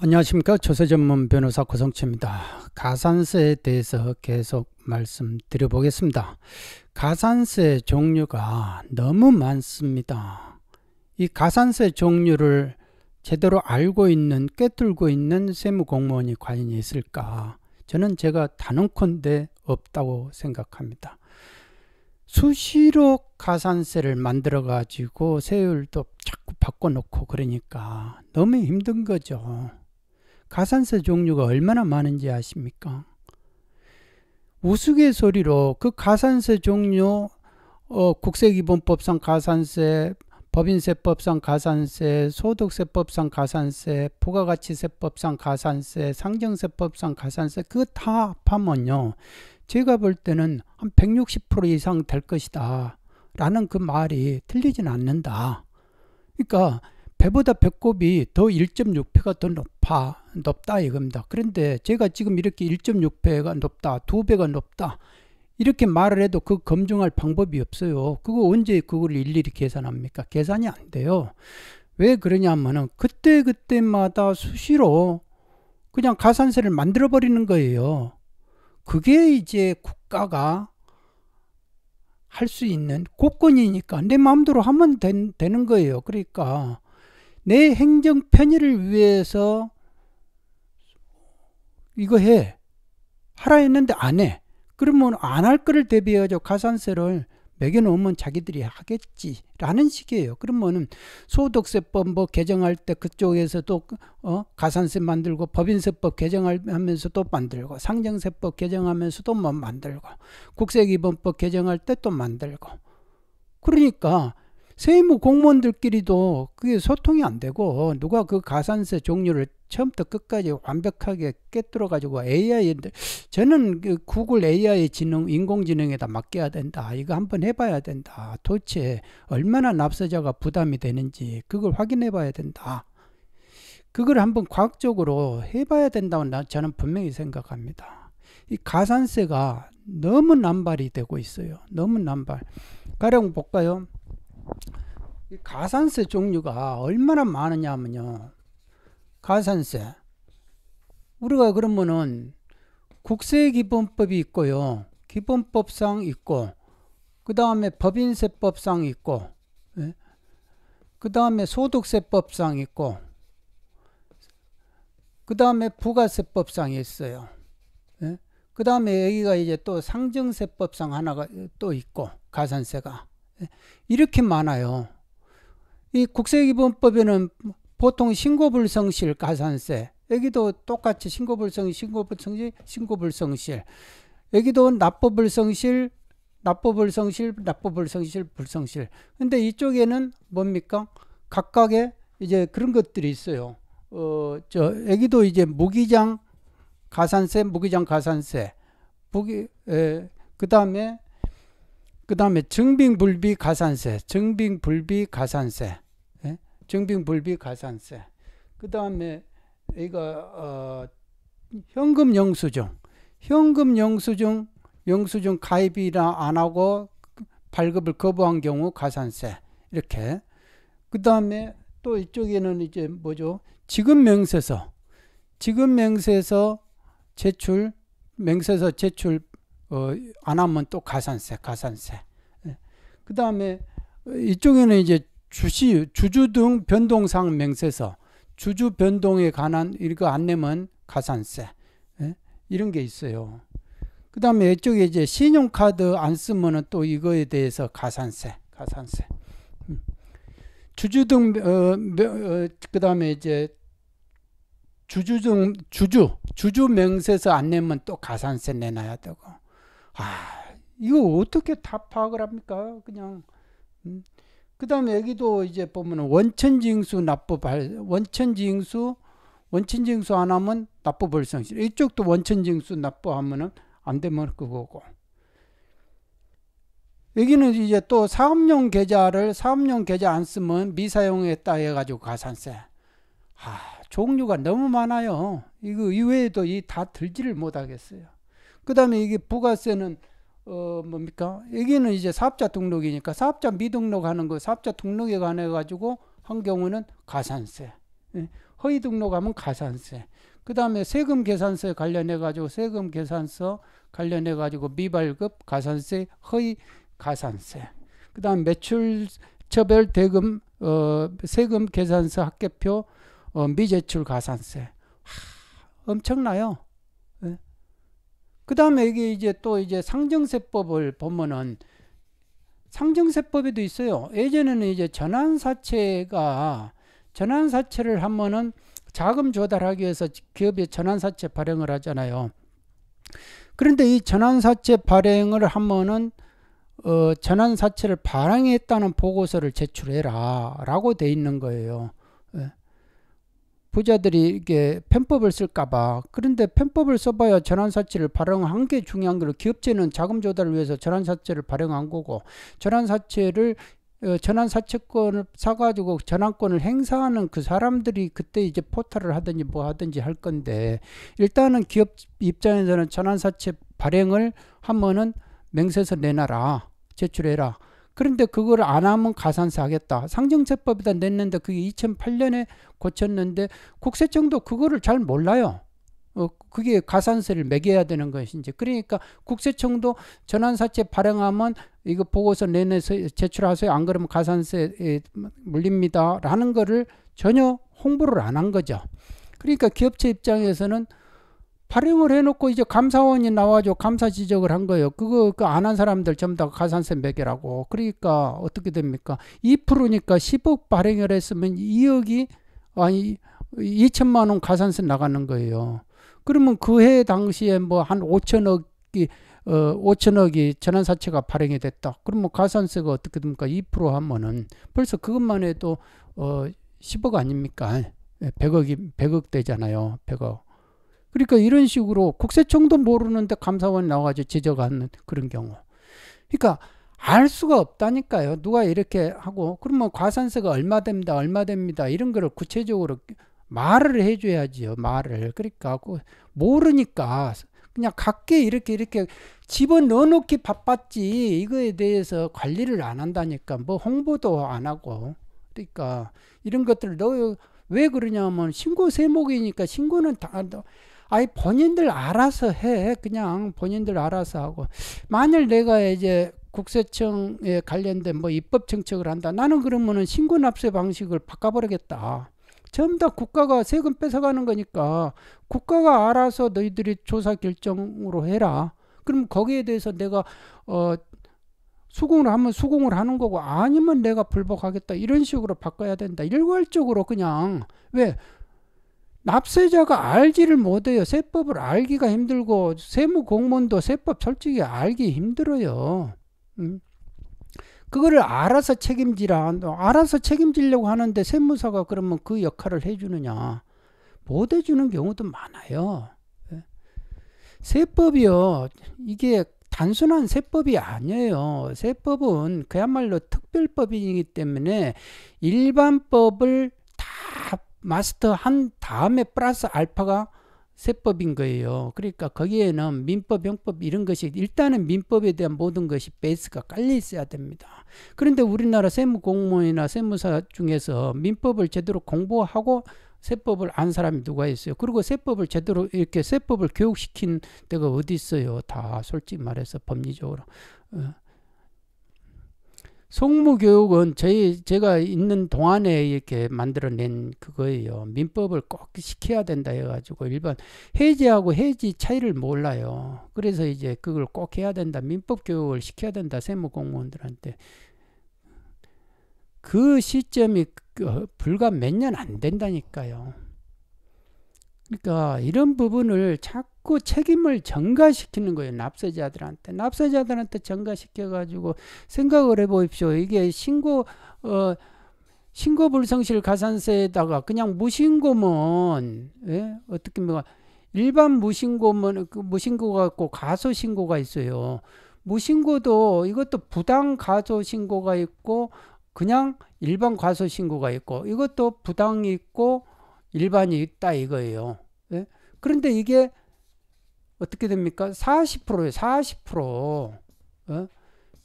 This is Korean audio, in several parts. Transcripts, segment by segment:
안녕하십니까 조세전문 변호사 고성채입니다. 가산세에 대해서 계속 말씀드려보겠습니다. 가산세 종류가 너무 많습니다. 이 가산세 종류를 제대로 알고 있는 꿰뚫고 있는 세무공무원이 과연 있을까 저는 제가 단언컨대 없다고 생각합니다. 수시로 가산세를 만들어 가지고 세율도 자꾸 바꿔놓고 그러니까 너무 힘든 거죠. 가산세 종류가 얼마나 많은지 아십니까? 우스갯소리로 그 가산세 종류 어, 국세기본법상 가산세, 법인세법상 가산세, 소득세법상 가산세, 부가가치세법상 가산세, 상정세법상 가산세 그 다 합하면요. 제가 볼 때는 한160% 이상 될 것이다. 라는 그 말이 틀리진 않는다. 그러니까 배보다 배꼽이 더 1.6배가 더 높아 높다 이겁니다. 그런데 제가 지금 이렇게 1.6배가 높다, 2배가 높다 이렇게 말을 해도 그 검증할 방법이 없어요. 그거 언제 그걸 일일이 계산합니까? 계산이 안 돼요. 왜 그러냐 면은 그때그때마다 수시로 그냥 가산세를 만들어 버리는 거예요. 그게 이제 국가가 할 수 있는 고건이니까 내 마음대로 하면 된, 되는 거예요. 그러니까 내 행정 편의를 위해서 이거 해. 하라 했는데 안 해. 그러면 안 할 거를 대비해서 가산세를 매겨놓으면 자기들이 하겠지라는 식이에요. 그러면은 소득세법 뭐 개정할 때 그쪽에서 도 그, 어? 가산세 만들고 법인세법 개정하면서 또 만들고 상정세법 개정하면서 도 뭐 만들고 국세기본법 개정할 때 또 만들고 그러니까 세무 공무원들끼리도 그게 소통이 안 되고 누가 그 가산세 종류를 처음부터 끝까지 완벽하게 깨뜨려 가지고 AI 인데 저는 그 구글 AI 지능 인공지능에다 맡겨야 된다 이거 한번 해봐야 된다 도대체 얼마나 납세자가 부담이 되는지 그걸 확인해 봐야 된다 그걸 한번 과학적으로 해봐야 된다고 저는 분명히 생각합니다 이 가산세가 너무 남발이 되고 있어요 너무 남발 가령 볼까요 가산세 종류가 얼마나 많으냐 하면요. 가산세. 우리가 그러면은 국세기본법이 있고요. 기본법상 있고, 그 다음에 법인세법상 있고, 예? 그 다음에 소득세법상 있고, 그 다음에 부가세법상 있어요. 예? 그 다음에 여기가 이제 또 상증세법상 하나가 또 있고, 가산세가. 이렇게 많아요. 이 국세기본법에는 보통 신고불성실 가산세 여기도 똑같이 신고불성실 신고불성실 신고불성실 여기도 납부불성실 납부불성실 납부불성실 불성실 근데 이쪽에는 뭡니까 각각의 이제 그런 것들이 있어요 어저 여기도 이제 무기장 가산세 무기장 가산세 무기 그다음에 그 다음에 증빙불비 가산세, 증빙불비 가산세, 예? 증빙불비 가산세. 그 다음에 이거 어, 현금 영수증, 현금 영수증, 영수증 가입이나 안 하고 발급을 거부한 경우 가산세 이렇게. 그 다음에 또 이쪽에는 이제 뭐죠? 지급 명세서, 지급 명세서 제출, 명세서 제출 어, 안 하면 또 가산세, 가산세. 예. 그 다음에 이쪽에는 이제 주시, 주주 등 변동상 명세서 주주 변동에 관한 이거 안 내면 가산세. 예. 이런 게 있어요. 그 다음에 이쪽에 이제 신용카드 안 쓰면은 또 이거에 대해서 가산세, 가산세. 음. 주주 등, 어, 어, 그 다음에 이제 주주 등, 주주, 주주 명세서 안 내면 또 가산세 내놔야 되고. 아, 이거 어떻게 다 파악을 합니까? 그냥. 음. 그 다음에 여기도 이제 보면 원천징수 납부 발, 원천징수, 원천징수 안 하면 납부 벌성실. 이쪽도 원천징수 납부하면안 되면 그거고. 여기는 이제 또 사업용 계좌를 사업용 계좌 안 쓰면 미사용했다 해가지고 가산세. 아, 종류가 너무 많아요. 이거 이외에도 이 다 들지를 못하겠어요. 그 다음에 이게 부가세는 어 뭡니까? 여기는 이제 사업자 등록이니까 사업자 미등록하는 거 사업자 등록에 관해 가지고 한 경우는 가산세, 예, 허위 등록하면 가산세. 그 다음에 세금 계산서 에 관련해 가지고 세금 계산서 관련해 가지고 미발급 가산세, 허위 가산세. 그 다음 매출 처별 대금 어, 세금 계산서 합계표 어, 미제출 가산세. 하, 엄청나요. 그 다음에 이게 이제 또 이제 상정세법을 보면은 상정세법에도 있어요. 예전에는 이제 전환사채가 전환사채를 하면은 자금 조달하기 위해서 기업에 전환사채 발행을 하잖아요. 그런데 이 전환사채 발행을 하면은 어, 전환사채를 발행했다는 보고서를 제출해라 라고 돼 있는 거예요. 부자들이 이게 편법을 쓸까봐 그런데 편법을 써봐야 전환사채를 발행한 게 중요한 거로 기업체는 자금 조달을 위해서 전환사채를 발행한 거고 전환사채를 어, 전환사채권을 사가지고 전환권을 행사하는 그 사람들이 그때 이제 포탈을 하든지 뭐 하든지 할 건데 일단은 기업 입장에서는 전환사채 발행을 하면은 맹세서 내놔라 제출해라 그런데 그걸 안 하면 가산세 하겠다. 상정세법에다 냈는데 그게 2008년에 고쳤는데 국세청도 그거를 잘 몰라요. 어, 그게 가산세를 매겨야 되는 것인지. 그러니까 국세청도 전환사채 발행하면 이거 보고서 내내 제출하세요. 안 그러면 가산세 물립니다. 라는 거를 전혀 홍보를 안 한 거죠. 그러니까 기업체 입장에서는 발행을 해놓고 이제 감사원이 나와줘 감사 지적을 한 거예요. 그거 그 안 한 사람들 전부 다 가산세 매겨라고. 그러니까 어떻게 됩니까? 2%니까 10억 발행을 했으면 2억이 아니 2천만 원 가산세 나가는 거예요. 그러면 그 해 당시에 뭐 한 5천억이 어, 5천억이 전환사채가 발행이 됐다. 그러면 가산세가 어떻게 됩니까? 2% 하면은 벌써 그것만 해도 어, 10억 아닙니까? 100억이 예, 100억 되잖아요. 100억. 그러니까 이런 식으로 국세청도 모르는데 감사원이 나와가지고 지적하는 그런 경우. 그러니까 알 수가 없다니까요. 누가 이렇게 하고 그러면 과산세가 얼마 됩니다, 얼마 됩니다 이런 거를 구체적으로 말을 해줘야지요. 말을 그러니까 그 모르니까 그냥 각게 이렇게 이렇게 집어 넣어놓기 바빴지 이거에 대해서 관리를 안 한다니까 뭐 홍보도 안 하고 그러니까 이런 것들 넣어 왜 그러냐면 신고 세목이니까 신고는 다 아이 본인들 알아서 해 그냥 본인들 알아서 하고 만일 내가 이제 국세청에 관련된 뭐 입법 정책을 한다 나는 그러면은 신고 납세 방식을 바꿔버리겠다 전부 다 국가가 세금 뺏어가는 거니까 국가가 알아서 너희들이 조사 결정으로 해라 그럼 거기에 대해서 내가 어 수긍을 하면 수긍을 하는 거고 아니면 내가 불복하겠다 이런 식으로 바꿔야 된다 일괄적으로 그냥 왜 납세자가 알지를 못해요. 세법을 알기가 힘들고 세무 공무원도 세법 솔직히 알기 힘들어요. 음. 그거를 알아서 책임지라. 알아서 책임지려고 하는데 세무사가 그러면 그 역할을 해주느냐? 못 해주는 경우도 많아요. 예. 세법이요. 이게 단순한 세법이 아니에요. 세법은 그야말로 특별법이기 때문에 일반법을 마스터 한 다음에 플러스 알파가 세법인 거예요. 그러니까 거기에는 민법, 형법 이런 것이 일단은 민법에 대한 모든 것이 베이스가 깔려 있어야 됩니다. 그런데 우리나라 세무 공무원이나 세무사 중에서 민법을 제대로 공부하고 세법을 안 사람이 누가 있어요? 그리고 세법을 제대로 이렇게 세법을 교육시킨 데가 어디 있어요? 다 솔직히 말해서 법리적으로. 어. 송무교육은 저희 제가 있는 동안에 이렇게 만들어낸 그거예요. 민법을 꼭 시켜야 된다 해가지고 일반 해지하고 해지 차이를 몰라요. 그래서 이제 그걸 꼭 해야 된다. 민법 교육을 시켜야 된다. 세무 공무원들한테 그 시점이 그, 어, 불과 몇 년 안 된다니까요. 그러니까 이런 부분을 자꾸 책임을 전가시키는 거예요. 납세자들한테. 납세자들한테 전가시켜가지고 생각을 해보십시오. 이게 신고, 어, 신고불성실 가산세에다가 그냥 무신고면, 예? 어떻게 뭐, 일반 무신고면, 그 무신고 갖고 가소신고가 있어요. 무신고도 이것도 부당 가소신고가 있고, 그냥 일반 과소신고가 있고, 이것도 부당이 있고, 일반이 있다 이거예요. 예? 그런데 이게 어떻게 됩니까? 40%예요. 40%. 어?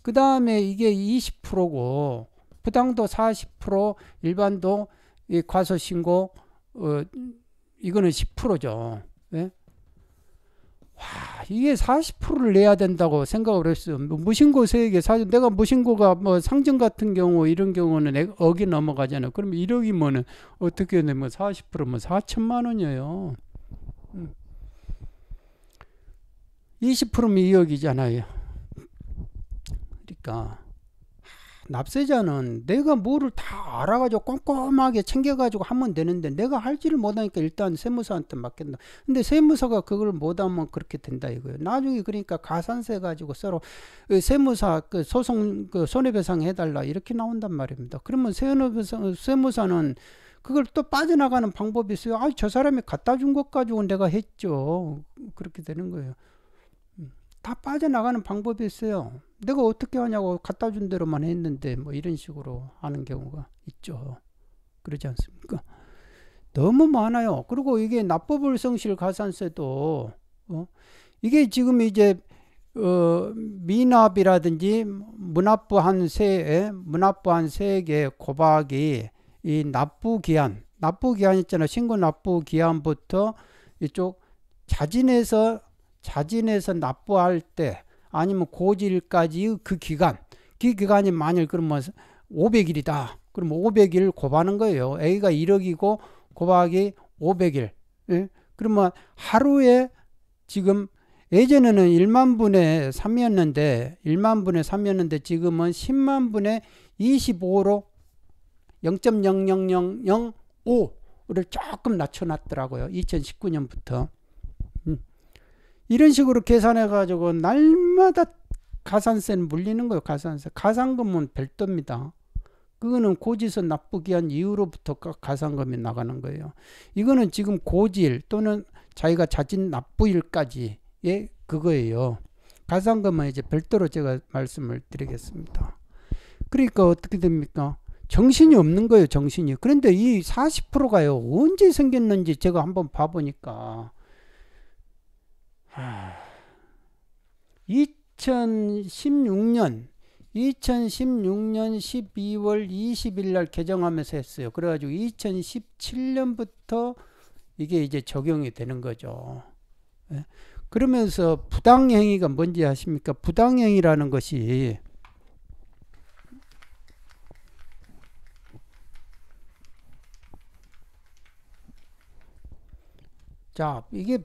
그 다음에 이게 20%고 부당도 40% 일반도 과소신고 어, 이거는 10%죠. 와, 이게 40%를 내야 된다고 생각을 했어요. 뭐 무신고 세액에 사실 내가 무신고가 뭐 상증 같은 경우 이런 경우는 억이 넘어가잖아요. 그럼 1억이면은 어떻게 되면 40%면 4천만 원이에요. 20%면 음. 2억이잖아요. 그러니까 납세자는 내가 뭐를 다 알아가지고 꼼꼼하게 챙겨가지고 하면 되는데 내가 할지를 못하니까 일단 세무사한테 맡긴다. 근데 세무사가 그걸 못하면 그렇게 된다 이거예요. 나중에 그러니까 가산세 가지고 서로 그 세무사 그 소송 그 손해배상 해달라 이렇게 나온단 말입니다. 그러면 세무사 세무사는 그걸 또 빠져나가는 방법이 있어요. 아, 저 사람이 갖다 준 것 가지고 내가 했죠. 그렇게 되는 거예요. 다 빠져나가는 방법이 있어요. 내가 어떻게 하냐고 갖다 준 대로만 했는데 뭐 이런 식으로 하는 경우가 있죠. 그러지 않습니까? 너무 많아요. 그리고 이게 납법을 성실 가산세도 어? 이게 지금 이제 어, 미납이라든지 문납부한 세에 문납부한 예? 세액의 고박이 이 납부 기한 납부 기한 있잖아 요 신고 납부 기한부터 이쪽 자진해서 자진해서 납부할 때 아니면 고지일까지의 그 기간 그 기간이 만일 그러면 500일이다. 그럼 500일 고하는 거예요. A가 1억이고 곱하기 500일. 예? 그러면 하루에 지금 예전에는 1만 분의 3이었는데 1만 분의 3이었는데 지금은 10만 분의 25로 0.00005를 조금 낮춰놨더라고요. 2019년부터. 이런 식으로 계산해 가지고 날마다 가산세는 물리는 거예요 가산세 가산금은 별도입니다 그거는 고지서 납부기한 이후로부터 가산금이 나가는 거예요 이거는 지금 고질 또는 자기가 자진 납부일까지의 그거예요 가산금은 이제 별도로 제가 말씀을 드리겠습니다 그러니까 어떻게 됩니까 정신이 없는 거예요 정신이 그런데 이 40%가요 언제 생겼는지 제가 한번 봐보니까 2016년 2016년 12월 20일 날 개정하면서 했어요. 그래가지고 2017년부터 이게 이제 적용이 되는 거죠. 예? 그러면서 부당행위가 뭔지 아십니까? 부당행위라는 것이 자, 이게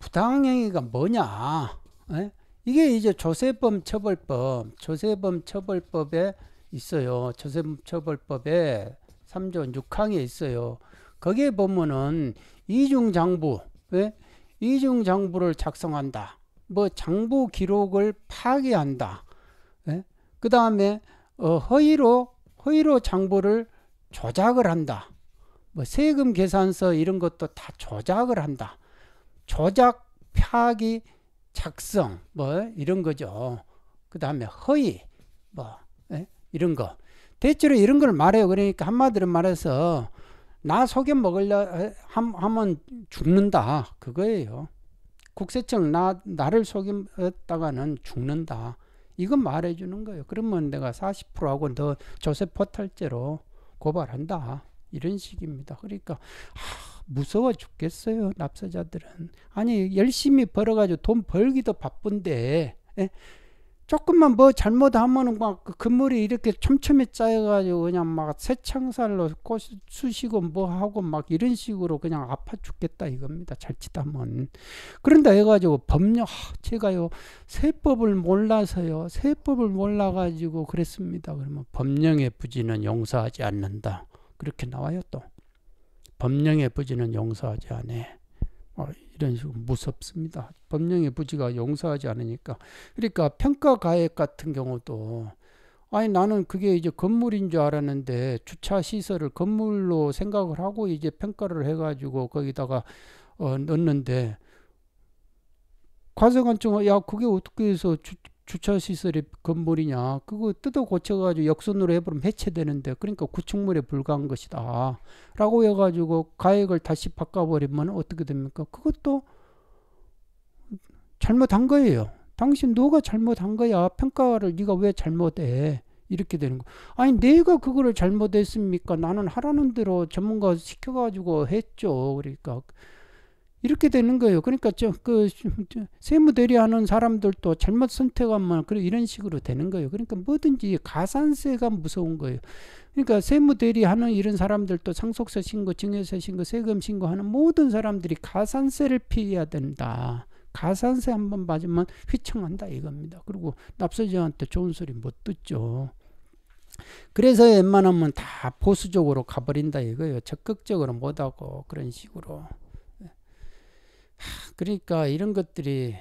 부당행위가 뭐냐? 에? 예? 이게 이제 조세범 처벌법, 조세범 처벌법에 있어요. 조세범 처벌법에 3조 6항에 있어요. 거기에 보면은 이중장부, 에? 예? 이중장부를 작성한다. 뭐 장부 기록을 파기한다. 예? 그 다음에 어, 허위로 허위로 장부를 조작을 한다. 뭐 세금 계산서 이런 것도 다 조작을 한다. 조작, 파기, 작성 뭐 이런 거죠. 그 다음에 허위 뭐 에? 예? 이런 거 대체로 이런 걸 말해요. 그러니까 한마디로 말해서 나 속여 먹으려 하면 죽는다 그거예요. 국세청 나 나를 속였다가는 죽는다. 이거 말해주는 거예요. 그러면 내가 40%하고 더 조세 포탈죄로 고발한다. 이런 식입니다. 그러니까 하, 무서워 죽겠어요. 납세자들은. 아니 열심히 벌어가지고 돈 벌기도 바쁜데 에? 예? 조금만 뭐 잘못하면은 막 그물이 이렇게 촘촘히 짜여가지고 그냥 막 새창살로 꽃 쑤시고 뭐 하고 막 이런 식으로 그냥 아파 죽겠다 이겁니다. 잘치다면 그런다 해가지고 법령 제가요 세법을 몰라서요 세법을 몰라가지고 그랬습니다. 그러면 법령의 부지는 용서하지 않는다 그렇게 나와요 또. 법령에 부지는 용서하지 않네. 어, 뭐 이런 식으로 무섭습니다. 법령의 부지가 용서하지 않으니까. 그러니까 평가가액 같은 경우도 아니 나는 그게 이제 건물인 줄 알았는데 주차 시설을 건물로 생각을 하고 이제 평가를 해가지고 거기다가 어, 넣는데 과세관청은 야 그게 어떻게 해서 주, 주차시설이 건물이냐 그거 뜯어 고쳐가지고 역선으로 해버리면 해체되는데 그러니까 구축물에 불과한 것이다 라고 해가지고 가액을 다시 바꿔버리면 어떻게 됩니까 그것도 잘못한 거예요 당신 누가 잘못한 거야 평가를 네가 왜 잘못해 이렇게 되는 거 아니 내가 그거를 잘못했습니까 나는 하라는 대로 전문가 시켜가지고 했죠 그러니까 이렇게 되는 거예요. 그러니까 저 그 세무 대리하는 사람들도 잘못 선택하면 그런 이런 식으로 되는 거예요. 그러니까 뭐든지 가산세가 무서운 거예요. 그러니까 세무 대리하는 이런 사람들도 상속세 신고, 증여세 신고, 세금 신고하는 모든 사람들이 가산세를 피해야 된다. 가산세 한번 맞으면 휘청한다 이겁니다. 그리고 납세자한테 좋은 소리 못 듣죠. 그래서 웬만하면 다 보수적으로 가버린다 이거예요. 적극적으로 못하고 그런 식으로. 그러니까 이런 것들이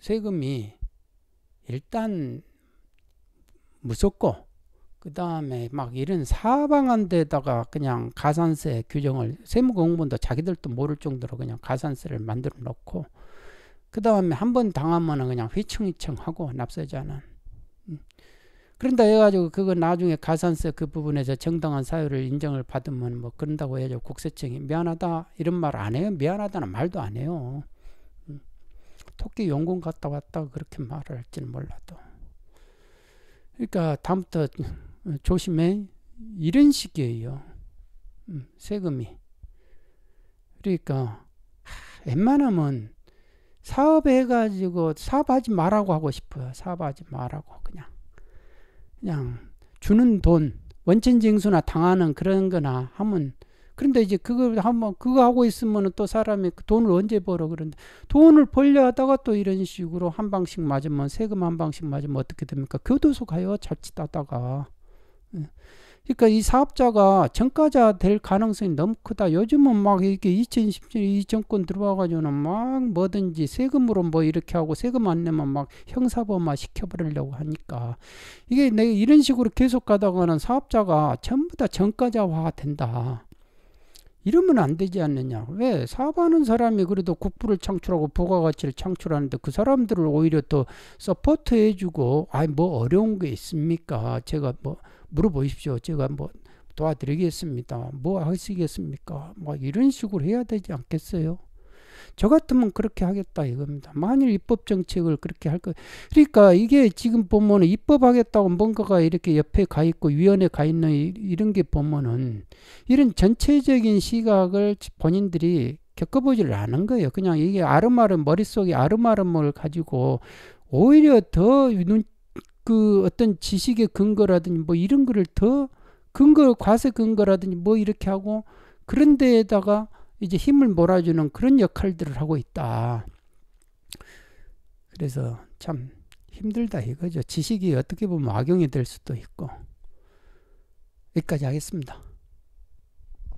세금이 일단 무섭고 그 다음에 막 이런 사방한 데다가 그냥 가산세 규정을 세무공무원도 자기들도 모를 정도로 그냥 가산세를 만들어 놓고 그 다음에 한 번 당하면 은 그냥 휘청휘청하고 납세자는 그런다 해가지고 그거 나중에 가산세 그 부분에서 정당한 사유를 인정을 받으면 뭐 그런다고 해야죠. 국세청이 미안하다 이런 말 안 해요. 미안하다는 말도 안 해요. 음. 토끼 용궁 갔다 왔다 그렇게 말을 할지는 몰라도. 그러니까 다음부터 조심해. 이런 식이에요. 음, 세금이. 그러니까 웬만하면 사업해가지고 사업하지 말라고 하고 싶어요. 사업하지 말라고 그냥. 그냥 주는 돈 원천 징수나 당하는 그런 거나 하면 그런데 이제 그걸 한번 그거 하고 있으면 또 사람이 그 돈을 언제 벌어 그런데 돈을 벌려 하다가 또 이런 식으로 한 방씩 맞으면 세금 한 방씩 맞으면 어떻게 됩니까 교도소 가요 자칫하다가 예. 그러니까 이 사업자가 정가자될 가능성이 너무 크다. 요즘은 막 이렇게 2 0 1 0년이 정권 들어와가지고는 막 뭐든지 세금으로 뭐 이렇게 하고 세금 안 내면 막 형사범화 시켜버리려고 하니까 이게 내가 이런 식으로 계속 가다가는 사업자가 전부 다정가자화 된다. 이러면 안 되지 않느냐. 왜? 사업하는 사람이 그래도 국부를 창출하고 부가가치를 창출하는데 그 사람들을 오히려 또 서포트해주고, 아이, 뭐 어려운 게 있습니까? 제가 뭐 물어보십시오. 제가 뭐 도와드리겠습니다. 뭐 하시겠습니까? 뭐 이런 식으로 해야 되지 않겠어요? 저 같으면 그렇게 하겠다 이겁니다. 만일 입법 정책을 그렇게 할 거. 그러니까 이게 지금 보면은 입법하겠다고 뭔가가 이렇게 옆에 가 있고 위원회 가 있는 이런 게 보면은 이런 전체적인 시각을 본인들이 겪어보질 않은 거예요. 그냥 이게 아름아름 머릿속에 아름아름을 가지고 오히려 더눈그 어떤 지식의 근거라든지 뭐 이런 거를 더 근거 과세 근거라든지 뭐 이렇게 하고 그런 데에다가 이제 힘을 몰아주는 그런 역할들을 하고 있다. 그래서 참 힘들다 이거죠. 지식이 어떻게 보면 악용이 될 수도 있고. 여기까지 하겠습니다.